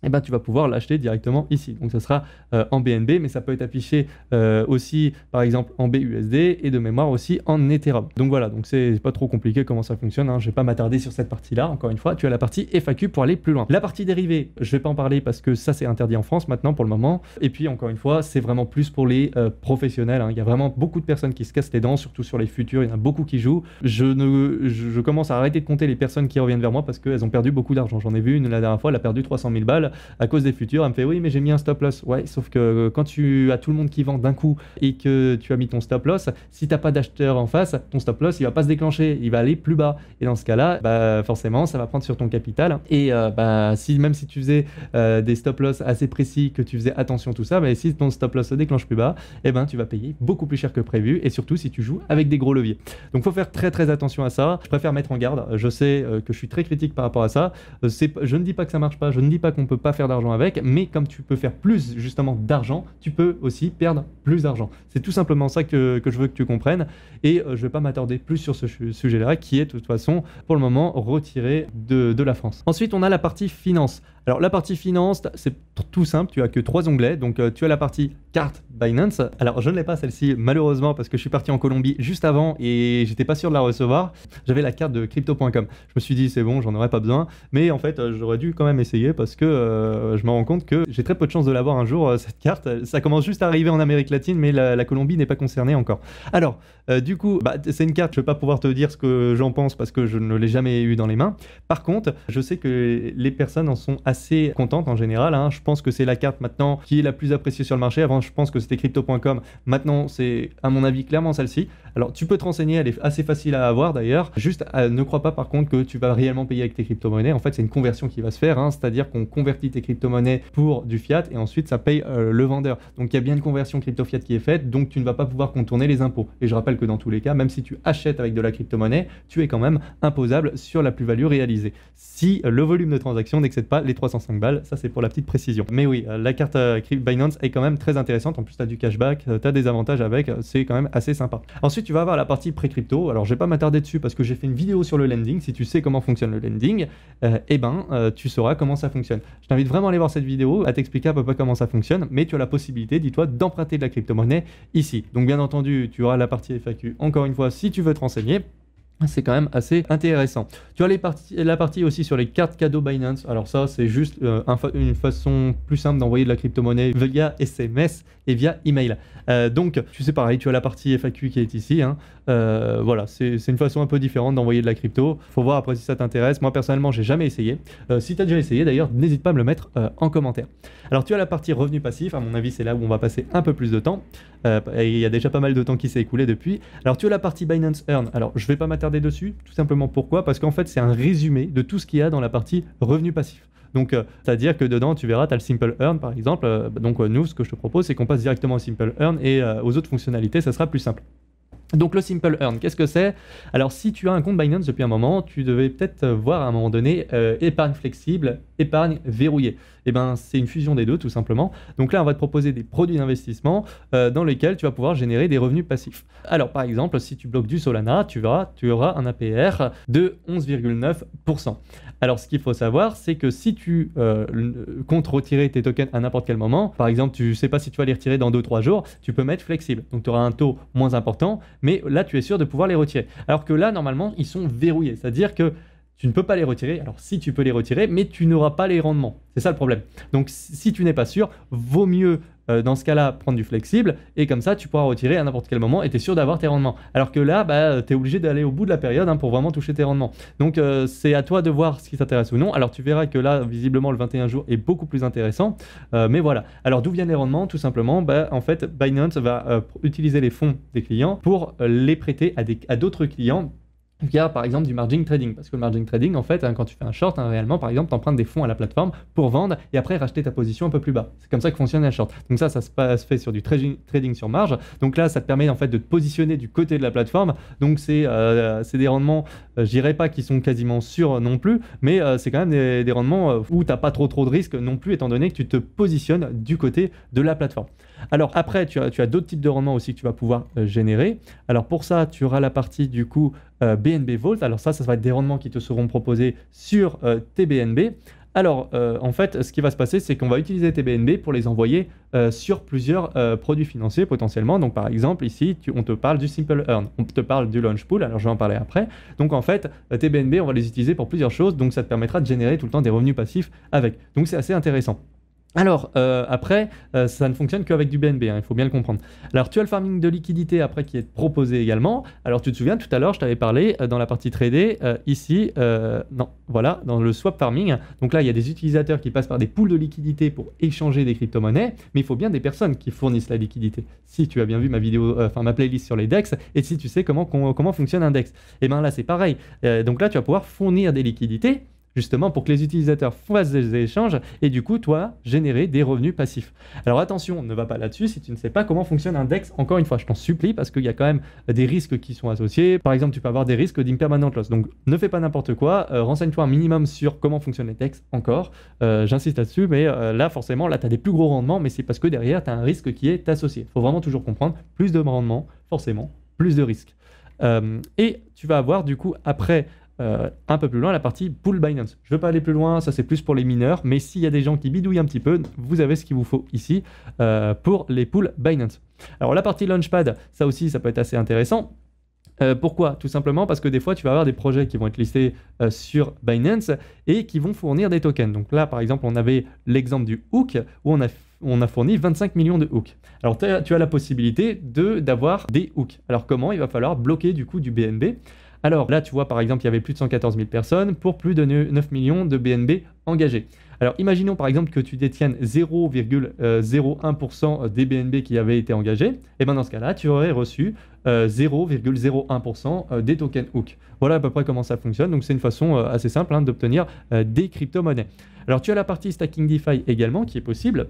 eh ben, tu vas pouvoir l'acheter directement ici. Donc ça sera euh, en BNB, mais ça peut être affiché euh, aussi par exemple en BUSD et de mémoire aussi en Ethereum. Donc voilà, donc c'est pas trop compliqué comment ça fonctionne. Hein. Je vais pas m'attarder sur cette partie-là. Encore une fois, tu as la partie FAQ pour aller plus loin. La partie dérivée, je vais pas en parler parce que ça c'est interdit en France maintenant pour le moment. Et puis encore une fois, c'est vraiment plus pour les euh, professionnels. Hein. Il y a vraiment beaucoup de personnes qui se cassent les dents, surtout sur les futurs. Il y en a beaucoup qui jouent. Je ne, je, je commence à arrêter de compter les personnes qui reviennent vers moi parce qu'elles ont perdu beaucoup d'argent. J'en ai vu une la dernière fois, elle a perdu 300 000 balles à cause des futurs. Elle me fait oui, mais j'ai mis un stop loss. Ouais, sauf que euh, quand tu as tout le monde qui vend d'un coup et que tu as mis ton stop loss, si t'as pas d'acheteur en face, ton stop loss il va pas se déclencher, il va aller plus bas. Et dans ce cas-là, bah, forcément, ça va prendre sur ton capital. Et euh, bah, si même si tu faisais euh, des stop loss assez précis, que tu faisais attention tout ça, bah, si ton stop loss se déclenche plus bas, et eh ben tu vas payer beaucoup plus cher que prévu. Et surtout si tu joues avec des gros leviers. Donc faut faire très très attention à ça. Je préfère mettre en garde. Je sais que je suis très critique par rapport à ça. je ne dis pas que ça marche pas. Je ne dis pas qu'on peut pas faire d'argent avec, mais comme tu peux faire plus justement d'argent, tu peux aussi perdre plus d'argent. C'est tout simplement ça que, je veux que tu comprennes, et euh, je vais pas m'attarder plus sur ce sujet-là, qui est de toute façon pour le moment retiré de, de la France. Ensuite, on a la partie finance. Alors la partie finance, c'est tout simple, tu as que trois onglets. Donc euh, tu as la partie carte Binance. Alors je ne l'ai pas celle-ci malheureusement parce que je suis parti en Colombie juste avant et j'étais pas sûr de la recevoir. J'avais la carte de crypto.com. Je me suis dit c'est bon, j'en aurais pas besoin. Mais en fait euh, j'aurais dû quand même essayer parce que euh, je me rends compte que j'ai très peu de chances de l'avoir un jour cette carte. Ça commence juste à arriver en Amérique latine mais la, Colombie n'est pas concernée encore. Alors du coup bah, c'est une carte, je vais pas pouvoir te dire ce que j'en pense parce que je ne l'ai jamais eu dans les mains. Par contre je sais que les personnes en sont assez contente en général. Hein. Je pense que c'est la carte maintenant qui est la plus appréciée sur le marché. Avant, je pense que c'était crypto.com. Maintenant, c'est à mon avis clairement celle-ci. Alors, tu peux te renseigner, elle est assez facile à avoir d'ailleurs. Juste, euh, ne crois pas par contre que tu vas réellement payer avec tes crypto-monnaies. En fait, c'est une conversion qui va se faire, hein. c'est-à-dire qu'on convertit tes crypto-monnaies pour du fiat et ensuite ça paye euh, le vendeur. Donc, il y a bien une conversion crypto-fiat qui est faite, donc tu ne vas pas pouvoir contourner les impôts. Et je rappelle que dans tous les cas, même si tu achètes avec de la crypto-monnaie, tu es quand même imposable sur la plus-value réalisée. Si euh, le volume de transaction n'excède pas les 305 balles. Ça, c'est pour la petite précision. Mais oui, euh, la carte euh, Binance est quand même très intéressante. En plus, tu as du cashback, euh, tu as des avantages avec. C'est quand même assez sympa. Ensuite, tu vas avoir la partie pré-crypto. Alors, je vais pas m'attarder dessus parce que j'ai fait une vidéo sur le lending. Si tu sais comment fonctionne le lending, eh ben, tu sauras comment ça fonctionne. Je t'invite vraiment à aller voir cette vidéo, à t'expliquer à peu près comment ça fonctionne. Mais tu as la possibilité, dis-toi, d'emprunter de la crypto-monnaie ici. Donc, bien entendu, tu auras la partie FAQ encore une fois si tu veux te renseigner c'est quand même assez intéressant. Tu as les parties, la partie aussi sur les cartes cadeaux Binance. Alors ça, c'est juste euh, une façon plus simple d'envoyer de la crypto-monnaie via SMS et via email. Euh, donc, tu sais pareil, tu as la partie FAQ qui est ici. Hein. Euh, voilà, c'est une façon un peu différente d'envoyer de la crypto. Faut voir après si ça t'intéresse. Moi, personnellement, j'ai jamais essayé. si tu as déjà essayé, d'ailleurs, n'hésite pas à me le mettre en commentaire. Alors, tu as la partie revenu passif. À mon avis, c'est là où on va passer un peu plus de temps. il y a déjà pas mal de temps qui s'est écoulé depuis. Alors, tu as la partie Binance Earn. Alors, je vais pas m'attarder dessus, tout simplement pourquoi Parce qu'en fait, c'est un résumé de tout ce qu'il y a dans la partie revenu passif. Donc, euh, c'est-à-dire que dedans, tu verras, tu as le Simple Earn, par exemple. Euh, donc, euh, nous, ce que je te propose, c'est qu'on passe directement au Simple Earn et aux autres fonctionnalités, ça sera plus simple. Donc le Simple Earn, qu'est-ce que c'est Alors si tu as un compte Binance depuis un moment, tu devais peut-être voir à un moment donné épargne flexible, épargne verrouillée eh ben, c'est une fusion des deux tout simplement. Donc là, on va te proposer des produits d'investissement euh, dans lesquels tu vas pouvoir générer des revenus passifs. Alors par exemple, si tu bloques du Solana, tu, verras, tu auras un APR de 11,9%. Alors ce qu'il faut savoir, c'est que si tu euh, comptes retirer tes tokens à n'importe quel moment, par exemple, tu ne sais pas si tu vas les retirer dans 2-3 jours, tu peux mettre flexible. Donc tu auras un taux moins important, mais là, tu es sûr de pouvoir les retirer. Alors que là, normalement, ils sont verrouillés. C'est-à-dire que tu ne peux pas les retirer. Alors si tu peux les retirer, mais tu n'auras pas les rendements. C'est ça le problème. Donc si tu n'es pas sûr, vaut mieux euh, dans ce cas-là prendre du flexible et comme ça tu pourras retirer à n'importe quel moment et tu es sûr d'avoir tes rendements. Alors que là, bah, tu es obligé d'aller au bout de la période hein, pour vraiment toucher tes rendements. Donc euh, c'est à toi de voir ce qui t'intéresse ou non. Alors tu verras que là, visiblement, le 21 jours est beaucoup plus intéressant. Euh, mais voilà. Alors d'où viennent les rendements Tout simplement, bah, en fait, Binance va utiliser les fonds des clients pour les prêter à d'autres clients il y a par exemple du margin trading. Parce que le margin trading, en fait, hein, quand tu fais un short, hein, réellement, par exemple, tu empruntes des fonds à la plateforme pour vendre et après racheter ta position un peu plus bas. C'est comme ça que fonctionne un short. Donc ça, ça se, fait sur du trading, sur marge. Donc là, ça te permet en fait de te positionner du côté de la plateforme. Donc c'est euh, des rendements, j'irai euh, je dirais pas qui sont quasiment sûrs non plus, mais euh, c'est quand même des, rendements où tu pas trop trop de risques non plus, étant donné que tu te positionnes du côté de la plateforme. Alors après, tu as, tu as d'autres types de rendements aussi que tu vas pouvoir générer. Alors pour ça, tu auras la partie du coup B alors ça, ça va être des rendements qui te seront proposés sur euh, TBNB. Alors, euh, en fait, ce qui va se passer, c'est qu'on va utiliser TBNB pour les envoyer euh, sur plusieurs produits financiers potentiellement. Donc, par exemple, ici, on te parle du Simple Earn, on te parle du Launch Pool, alors je vais en parler après. Donc, en fait, TBNB, on va les utiliser pour plusieurs choses, donc ça te permettra de générer tout le temps des revenus passifs avec. Donc, c'est assez intéressant. Alors, euh, après, euh, ça ne fonctionne qu'avec du BNB, hein, il faut bien le comprendre. Alors, tu as le farming de liquidité après qui est proposé également. Alors, tu te souviens, tout à l'heure, je t'avais parlé euh, dans la partie tradée, ici, non, voilà, dans le swap farming. Donc là, il y a des utilisateurs qui passent par des pools de liquidités pour échanger des crypto-monnaies, mais il faut bien des personnes qui fournissent la liquidité. Si tu as bien vu ma vidéo, enfin ma playlist sur les DEX, et si tu sais comment, comment fonctionne un DEX, et eh bien là, c'est pareil. donc là, tu vas pouvoir fournir des liquidités justement pour que les utilisateurs fassent des échanges et du coup, toi, générer des revenus passifs. Alors attention, ne va pas là-dessus si tu ne sais pas comment fonctionne un DEX. Encore une fois, je t'en supplie parce qu'il y a quand même des risques qui sont associés. Par exemple, tu peux avoir des risques d'impermanent loss. Donc ne fais pas n'importe quoi, euh, renseigne-toi un minimum sur comment fonctionnent les DEX encore. Euh, j'insiste là-dessus, mais euh, là, forcément, là, tu as des plus gros rendements, mais c'est parce que derrière, tu as un risque qui est associé. Il faut vraiment toujours comprendre, plus de rendements, forcément, plus de risques. et tu vas avoir du coup après euh, un peu plus loin la partie pool Binance. Je ne veux pas aller plus loin, ça c'est plus pour les mineurs, mais s'il y a des gens qui bidouillent un petit peu, vous avez ce qu'il vous faut ici euh, pour les pools Binance. Alors la partie Launchpad, ça aussi ça peut être assez intéressant. Euh, pourquoi Tout simplement parce que des fois, tu vas avoir des projets qui vont être listés sur Binance et qui vont fournir des tokens. Donc là, par exemple, on avait l'exemple du hook où on a, on a fourni 25 millions de hooks. Alors tu as la possibilité d'avoir des hooks. Alors comment Il va falloir bloquer du coup du BNB. Alors là, tu vois, par exemple, il y avait plus de 114 000 personnes pour plus de 9 millions de BNB engagés. Alors imaginons par exemple que tu détiennes 0,01% euh, des BNB qui avaient été engagés, et eh bien dans ce cas-là, tu aurais reçu 0,01% euh, euh, des tokens Hook. Voilà à peu près comment ça fonctionne, donc c'est une façon assez simple hein, d'obtenir des crypto-monnaies. Alors tu as la partie stacking DeFi également qui est possible.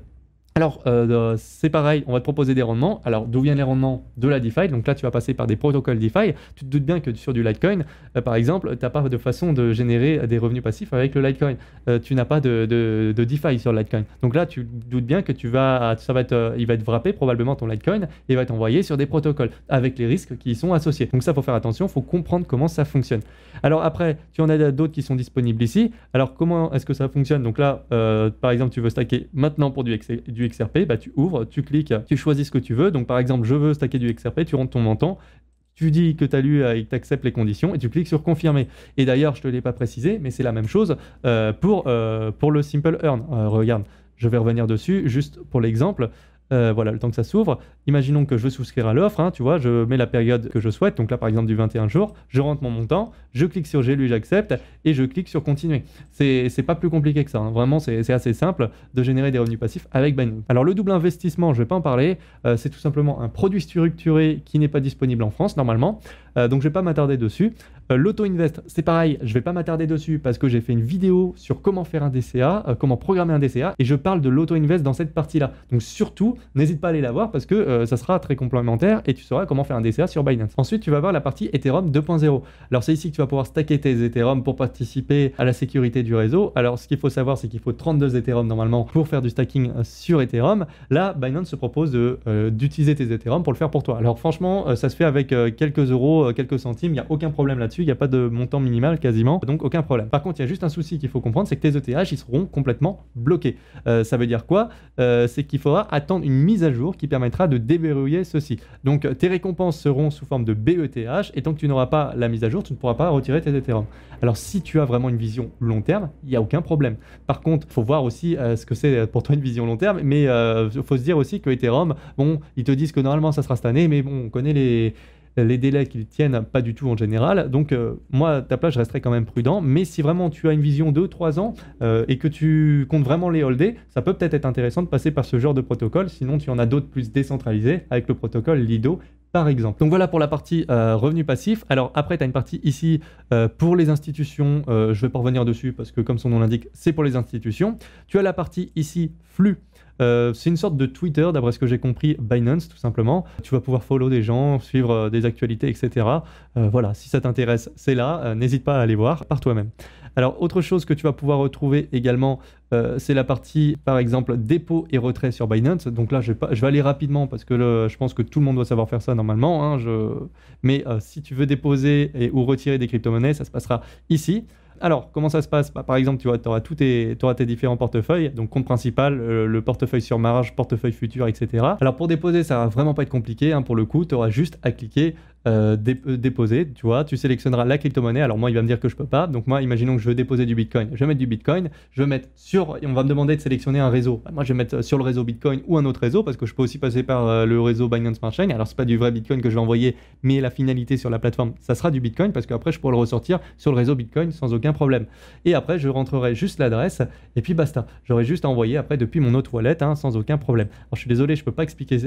Alors, euh, c'est pareil, on va te proposer des rendements. Alors, d'où viennent les rendements de la DeFi Donc là, tu vas passer par des protocoles DeFi. Tu te doutes bien que sur du Litecoin, euh, par exemple, tu n'as pas de façon de générer des revenus passifs avec le Litecoin. Euh, tu n'as pas de, DeFi sur Litecoin. Donc là, tu te doutes bien que tu vas, ça va être, il va être wrappé probablement ton Litecoin et va t'envoyer sur des protocoles avec les risques qui y sont associés. Donc ça, faut faire attention, faut comprendre comment ça fonctionne. Alors après, tu en as d'autres qui sont disponibles ici. Alors comment est-ce que ça fonctionne Donc là, par exemple, tu veux stacker maintenant pour du, du XRP, bah, tu ouvres, tu cliques, tu choisis ce que tu veux. Donc par exemple, je veux stacker du XRP, tu rentres ton montant, tu dis que tu as lu et que tu acceptes les conditions et tu cliques sur confirmer. Et d'ailleurs, je ne te l'ai pas précisé, mais c'est la même chose euh, pour, euh, pour le Simple Earn. Euh, regarde, je vais revenir dessus juste pour l'exemple. Euh, voilà, le temps que ça s'ouvre. Imaginons que je veux souscrire à l'offre, hein, tu vois, je mets la période que je souhaite, donc là par exemple du 21 jours, je rentre mon montant, je clique sur j'ai lu, j'accepte, et je clique sur continuer. C'est pas plus compliqué que ça, hein. vraiment c'est assez simple de générer des revenus passifs avec Binance. Alors le double investissement, je vais pas en parler, euh, c'est tout simplement un produit structuré qui n'est pas disponible en France normalement, euh, donc je vais pas m'attarder dessus. Euh, l'auto-invest, c'est pareil, je ne vais pas m'attarder dessus parce que j'ai fait une vidéo sur comment faire un DCA, euh, comment programmer un DCA, et je parle de l'auto-invest dans cette partie-là. Donc surtout, n'hésite pas à aller la voir parce que euh, ça sera très complémentaire et tu sauras comment faire un DCA sur Binance. Ensuite, tu vas voir la partie Ethereum 2.0. Alors c'est ici que tu vas pouvoir stacker tes Ethereum pour participer à la sécurité du réseau. Alors ce qu'il faut savoir, c'est qu'il faut 32 Ethereum normalement pour faire du stacking sur Ethereum. Là, Binance se propose d'utiliser tes Ethereum pour le faire pour toi. Alors franchement, ça se fait avec quelques euros, quelques centimes, il n'y a aucun problème là-dessus il n'y a pas de montant minimal quasiment, donc aucun problème. Par contre, il y a juste un souci qu'il faut comprendre, c'est que tes ETH, ils seront complètement bloqués. Euh, ça veut dire quoi euh, C'est qu'il faudra attendre une mise à jour qui permettra de déverrouiller ceci. Donc euh, tes récompenses seront sous forme de BETH, et tant que tu n'auras pas la mise à jour, tu ne pourras pas retirer tes Ethereum. Alors si tu as vraiment une vision long terme, il n'y a aucun problème. Par contre, il faut voir aussi ce que c'est pour toi une vision long terme, mais il faut se dire aussi que Ethereum, bon, ils te disent que normalement ça sera cette année, mais bon, on connaît les les délais qu'ils tiennent, pas du tout en général. Donc, euh, moi, à ta place, je resterais quand même prudent. Mais si vraiment tu as une vision de 3 ans euh, et que tu comptes vraiment les holder, ça peut peut-être être intéressant de passer par ce genre de protocole. Sinon, tu en as d'autres plus décentralisés avec le protocole Lido par exemple. Donc voilà pour la partie euh, revenu passif. Alors après, tu as une partie ici pour les institutions. je ne vais pas revenir dessus parce que comme son nom l'indique, c'est pour les institutions. Tu as la partie ici flux euh, c'est une sorte de Twitter, d'après ce que j'ai compris, Binance, tout simplement. Tu vas pouvoir follow des gens, suivre euh, des actualités, etc. Euh, voilà, si ça t'intéresse, c'est là. N'hésite pas à aller voir par toi-même. Alors, autre chose que tu vas pouvoir retrouver également, c'est la partie, par exemple, dépôt et retrait sur Binance. Donc là, je vais, aller rapidement parce que je pense que tout le monde doit savoir faire ça normalement. Hein, mais si tu veux déposer et, ou retirer des crypto-monnaies, ça se passera ici. Alors, comment ça se passe bah, Par exemple, tu vois, auras, tous tes, différents portefeuilles, donc compte principal, euh, le portefeuille sur marge, portefeuille futur, etc. Alors, pour déposer, ça va vraiment pas être compliqué. Hein, pour le coup, tu auras juste à cliquer euh, euh, déposer, tu vois, tu sélectionneras la crypto-monnaie. Alors moi, il va me dire que je peux pas. Donc moi, imaginons que je veux déposer du Bitcoin. Je vais mettre du Bitcoin, je vais mettre sur, et on va me demander de sélectionner un réseau. Moi, je vais mettre sur le réseau Bitcoin ou un autre réseau parce que je peux aussi passer par euh, le réseau Binance Smart Chain. Alors c'est pas du vrai Bitcoin que je vais envoyer, mais la finalité sur la plateforme, ça sera du Bitcoin parce qu'après, je pourrai le ressortir sur le réseau Bitcoin sans aucun problème. Et après, je rentrerai juste l'adresse et puis basta. J'aurai juste à envoyer après depuis mon autre wallet hein, sans aucun problème. Alors je suis désolé, je peux pas expliquer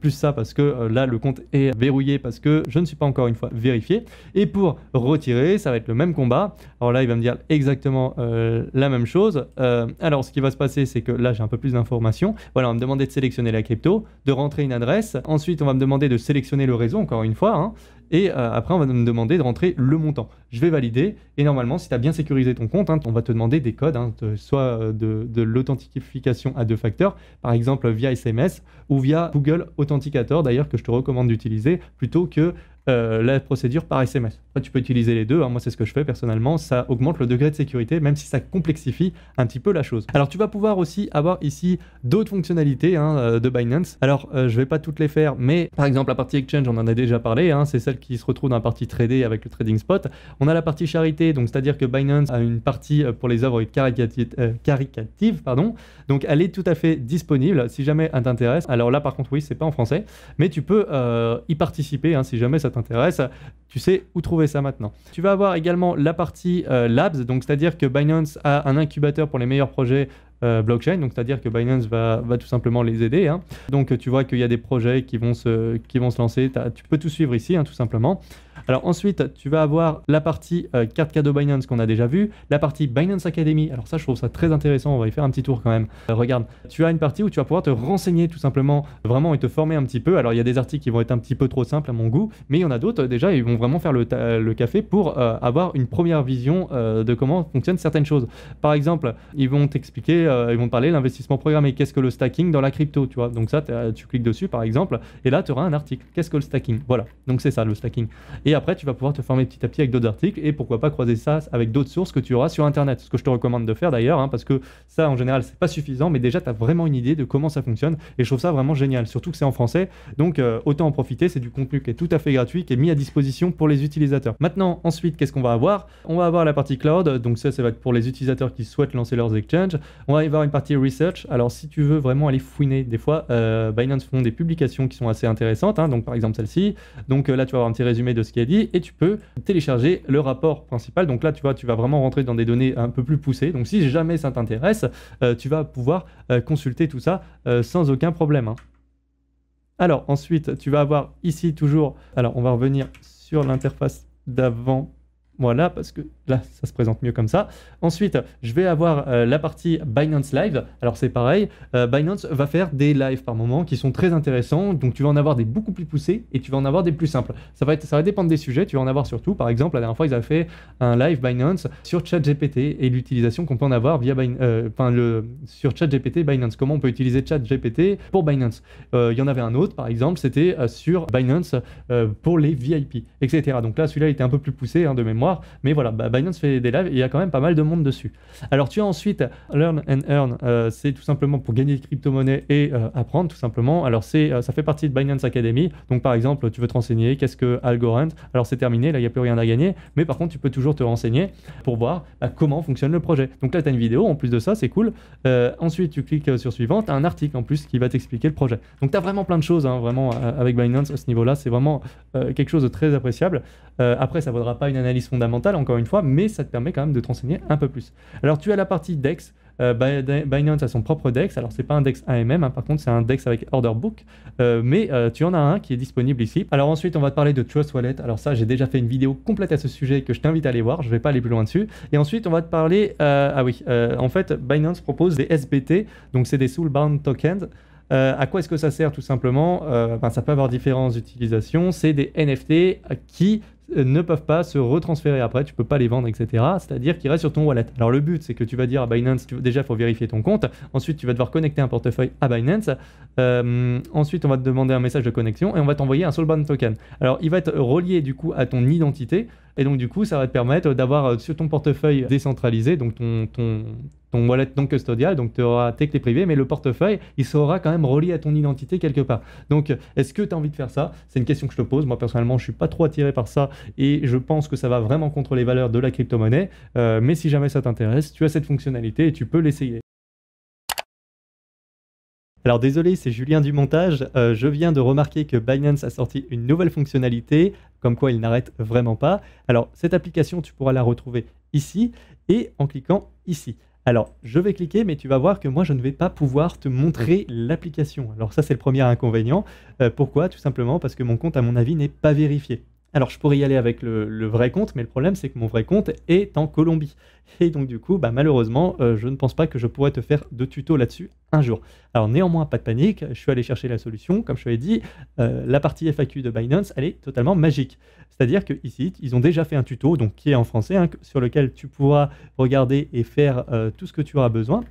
plus ça parce que là, le compte est verrouillé parce que je je ne suis pas encore une fois vérifié. Et pour retirer, ça va être le même combat. Alors là, il va me dire exactement euh, la même chose. Euh, alors, ce qui va se passer, c'est que là, j'ai un peu plus d'informations. Voilà, on va me demander de sélectionner la crypto, de rentrer une adresse. Ensuite, on va me demander de sélectionner le réseau, encore une fois. Hein. Et euh, après, on va me demander de rentrer le montant. Je vais valider. Et normalement, si tu as bien sécurisé ton compte, hein, on va te demander des codes, hein, soit euh, de, de l'authentification à deux facteurs, par exemple via SMS ou via Google Authenticator, d'ailleurs, que je te recommande d'utiliser plutôt que euh, la procédure par SMS. tu peux utiliser les deux, hein. moi c'est ce que je fais personnellement, ça augmente le degré de sécurité, même si ça complexifie un petit peu la chose. Alors tu vas pouvoir aussi avoir ici d'autres fonctionnalités hein, euh, de Binance. Alors euh, je vais pas toutes les faire, mais par exemple la partie exchange, on en a déjà parlé, hein. c'est celle qui se retrouve dans la partie Trader avec le trading spot. On a la partie charité, donc c'est-à-dire que Binance a une partie pour les œuvres caricatives, pardon. donc elle est tout à fait disponible si jamais elle t'intéresse. Alors là par contre oui, c'est pas en français, mais tu peux y participer si jamais ça intéresse, tu sais où trouver ça maintenant. Tu vas avoir également la partie euh, labs, donc c'est-à-dire que Binance a un incubateur pour les meilleurs projets euh, blockchain, donc c'est-à-dire que Binance va, tout simplement les aider. Hein. Donc tu vois qu'il y a des projets qui vont se, qui vont se lancer, tu peux tout suivre ici, hein, tout simplement. Alors ensuite, tu vas avoir la partie euh, carte cadeau Binance qu'on a déjà vu la partie Binance Academy. Alors ça, je trouve ça très intéressant. On va y faire un petit tour quand même. Euh, regarde, tu as une partie où tu vas pouvoir te renseigner tout simplement, vraiment et te former un petit peu. Alors il y a des articles qui vont être un petit peu trop simples à mon goût, mais il y en a d'autres euh, déjà. Ils vont vraiment faire le, café pour avoir une première vision de comment fonctionnent certaines choses. Par exemple, ils vont t'expliquer, ils vont te parler l'investissement programmé. Qu'est-ce que le stacking dans la crypto, tu vois Donc ça, tu cliques dessus par exemple, et là, tu auras un article. Qu'est-ce que le stacking Voilà. Donc c'est ça le stacking. Et après, tu vas pouvoir te former petit à petit avec d'autres articles et pourquoi pas croiser ça avec d'autres sources que tu auras sur Internet. Ce que je te recommande de faire d'ailleurs, hein, parce que ça, en général, c'est pas suffisant, mais déjà, tu as vraiment une idée de comment ça fonctionne et je trouve ça vraiment génial, surtout que c'est en français. Donc, euh, autant en profiter. C'est du contenu qui est tout à fait gratuit, qui est mis à disposition pour les utilisateurs. Maintenant, ensuite, qu'est-ce qu'on va avoir On va avoir la partie cloud. Donc, ça, ça va être pour les utilisateurs qui souhaitent lancer leurs exchanges. On va y avoir une partie research. Alors, si tu veux vraiment aller fouiner, des fois, euh, Binance font des publications qui sont assez intéressantes. Hein. donc, par exemple, celle-ci. Donc, euh, là, tu vas avoir un petit résumé de ce qui et tu peux télécharger le rapport principal. Donc là, tu vois, tu vas vraiment rentrer dans des données un peu plus poussées. Donc si jamais ça t'intéresse, euh, tu vas pouvoir euh, consulter tout ça euh, sans aucun problème. Hein. Alors ensuite, tu vas avoir ici toujours, alors on va revenir sur l'interface d'avant, voilà, parce que Là, ça se présente mieux comme ça. Ensuite, je vais avoir euh, la partie Binance Live. Alors c'est pareil, euh, Binance va faire des lives par moment qui sont très intéressants. Donc tu vas en avoir des beaucoup plus poussés et tu vas en avoir des plus simples. Ça va, être, ça va dépendre des sujets. Tu vas en avoir surtout, par exemple, la dernière fois, ils avaient fait un live Binance sur ChatGPT et l'utilisation qu'on peut en avoir via euh, enfin, le, sur ChatGPT Binance. Comment on peut utiliser ChatGPT pour Binance Il y en avait un autre, par exemple, c'était sur Binance pour les VIP, etc. Donc là, celui-là était un peu plus poussé hein, de mémoire. Mais voilà, bah, Binance fait des lives et il y a quand même pas mal de monde dessus. Alors tu as ensuite Learn and Earn, euh, c'est tout simplement pour gagner des crypto-monnaies et euh, apprendre tout simplement. Alors c'est, euh, ça fait partie de Binance Academy. Donc par exemple, tu veux te renseigner, qu'est-ce que Algorand Alors c'est terminé, là il n'y a plus rien à gagner. Mais par contre, tu peux toujours te renseigner pour voir bah, comment fonctionne le projet. Donc là, tu as une vidéo, en plus de ça, c'est cool. ensuite, tu cliques sur suivante, un article en plus qui va t'expliquer le projet. Donc tu as vraiment plein de choses, hein, vraiment avec Binance à ce niveau-là. C'est vraiment quelque chose de très appréciable. après, ça ne vaudra pas une analyse fondamentale, encore une fois, mais ça te permet quand même de te renseigner un peu plus. Alors tu as la partie DEX. Euh, Binance a son propre DEX, alors c'est pas un DEX AMM, hein, par contre c'est un DEX avec order book, euh, mais euh, tu en as un qui est disponible ici. Alors ensuite on va te parler de Trust Wallet, alors ça j'ai déjà fait une vidéo complète à ce sujet que je t'invite à aller voir, je vais pas aller plus loin dessus. Et ensuite on va te parler, ah oui, en fait Binance propose des SBT, donc c'est des Soulbound Tokens. à quoi est-ce que ça sert tout simplement ben, Ça peut avoir différentes utilisations. C'est des NFT qui euh, ne peuvent pas se retransférer après, tu peux pas les vendre, etc. C'est-à-dire qu'ils restent sur ton wallet. Alors le but, c'est que tu vas dire à Binance, déjà, il faut vérifier ton compte, ensuite tu vas devoir connecter un portefeuille à Binance, euh, ensuite on va te demander un message de connexion et on va t'envoyer un Solban token. Alors il va être relié du coup à ton identité, et donc du coup ça va te permettre d'avoir euh, sur ton portefeuille décentralisé, donc ton, ton, ton wallet non custodial, donc tu auras tes clés privées, mais le portefeuille, il sera quand même relié à ton identité quelque part. Donc, est-ce que tu as envie de faire ça C'est une question que je te pose. Moi, personnellement, je suis pas trop attiré par ça et je pense que ça va vraiment contre les valeurs de la crypto-monnaie. Euh, mais si jamais ça t'intéresse, tu as cette fonctionnalité et tu peux l'essayer. Alors désolé, c'est Julien du montage. Euh, je viens de remarquer que Binance a sorti une nouvelle fonctionnalité, comme quoi il n'arrête vraiment pas. Alors cette application, tu pourras la retrouver ici et en cliquant ici. Alors, je vais cliquer, mais tu vas voir que moi, je ne vais pas pouvoir te montrer l'application. Alors ça, c'est le premier inconvénient. Euh, pourquoi Tout simplement parce que mon compte, à mon avis, n'est pas vérifié. Alors je pourrais y aller avec le, vrai compte, mais le problème c'est que mon vrai compte est en Colombie. Et donc du coup, bah, malheureusement, euh, je ne pense pas que je pourrais te faire de tuto là-dessus un jour. Alors néanmoins, pas de panique, je suis allé chercher la solution. Comme je te l'ai dit, euh, la partie FAQ de Binance, elle est totalement magique. C'est-à-dire qu'ici, ils ont déjà fait un tuto, donc qui est en français, hein, sur lequel tu pourras regarder et faire euh, tout ce que tu auras besoin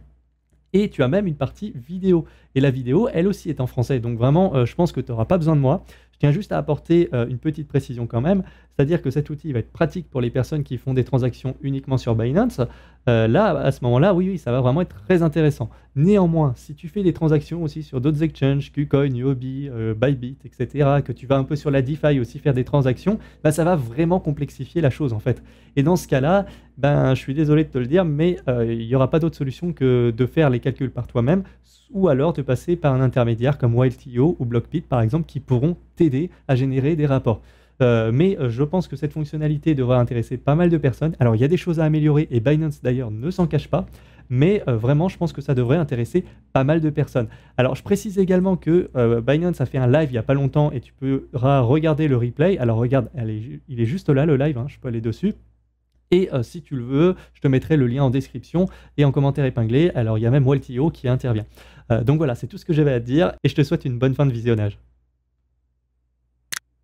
et tu as même une partie vidéo. Et la vidéo, elle aussi est en français. Donc vraiment, je pense que tu n'auras pas besoin de moi. Je tiens juste à apporter euh, une petite précision quand même c'est-à-dire que cet outil va être pratique pour les personnes qui font des transactions uniquement sur Binance, euh, là, à ce moment-là, oui, oui, ça va vraiment être très intéressant. Néanmoins, si tu fais des transactions aussi sur d'autres exchanges, KuCoin, Yobi, euh, Bybit, etc., que tu vas un peu sur la DeFi aussi faire des transactions, bah, ça va vraiment complexifier la chose en fait. Et dans ce cas-là, ben, je suis désolé de te le dire, mais euh, il n'y aura pas d'autre solution que de faire les calculs par toi-même, ou alors de passer par un intermédiaire comme WildTO ou BlockBit par exemple, qui pourront t'aider à générer des rapports. Euh, mais euh, je pense que cette fonctionnalité devrait intéresser pas mal de personnes. Alors il y a des choses à améliorer et Binance d'ailleurs ne s'en cache pas. Mais euh, vraiment, je pense que ça devrait intéresser pas mal de personnes. Alors, je précise également que Binance a fait un live il n'y a pas longtemps et tu pourras regarder le replay. Alors, regarde, il est juste là le live, hein, je peux aller dessus. Et si tu le veux, je te mettrai le lien en description et en commentaire épinglé. Alors, il y a même Waltio qui intervient. donc voilà, c'est tout ce que j'avais à dire et je te souhaite une bonne fin de visionnage.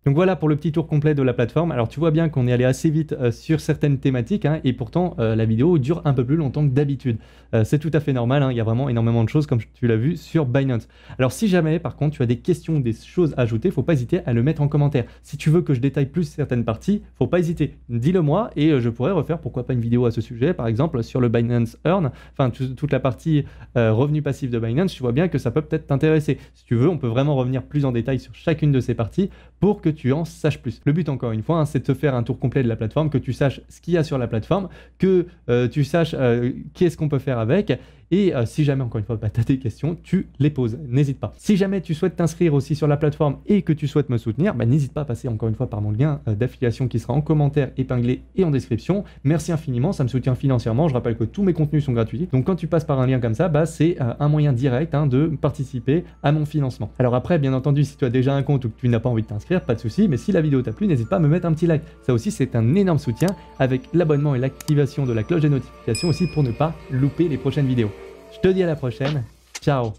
Donc voilà pour le petit tour complet de la plateforme. Alors tu vois bien qu'on est allé assez vite euh, sur certaines thématiques hein, et pourtant euh, la vidéo dure un peu plus longtemps que d'habitude. Euh, c'est tout à fait normal, hein, il y a vraiment énormément de choses comme tu l'as vu sur Binance. Alors si jamais par contre tu as des questions, ou des choses à ajouter, faut pas hésiter à le mettre en commentaire. Si tu veux que je détaille plus certaines parties, faut pas hésiter, dis-le moi et je pourrais refaire pourquoi pas une vidéo à ce sujet, par exemple sur le Binance Earn, enfin toute la partie revenu passif de Binance, tu vois bien que ça peut peut-être t'intéresser. Si tu veux, on peut vraiment revenir plus en détail sur chacune de ces parties pour que tu en saches plus. Le but, encore une fois, hein, c'est de te faire un tour complet de la plateforme, que tu saches ce qu'il y a sur la plateforme, que euh, tu saches euh, qu'est-ce qu'on peut faire avec et euh, si jamais, encore une fois, bah, t'as tu as des questions, tu les poses. N'hésite pas. Si jamais tu souhaites t'inscrire aussi sur la plateforme et que tu souhaites me soutenir, bah, n'hésite pas à passer encore une fois par mon lien euh, d'affiliation qui sera en commentaire épinglé et en description. Merci infiniment, ça me soutient financièrement. Je rappelle que tous mes contenus sont gratuits. Donc quand tu passes par un lien comme ça, bah, c'est euh, un moyen direct hein, de participer à mon financement. Alors après, bien entendu, si tu as déjà un compte ou que tu n'as pas envie de t'inscrire, pas de souci. Mais si la vidéo t'a plu, n'hésite pas à me mettre un petit like. Ça aussi, c'est un énorme soutien avec l'abonnement et l'activation de la cloche des notifications aussi pour ne pas louper les prochaines vidéos. Je te dis à la prochaine. Ciao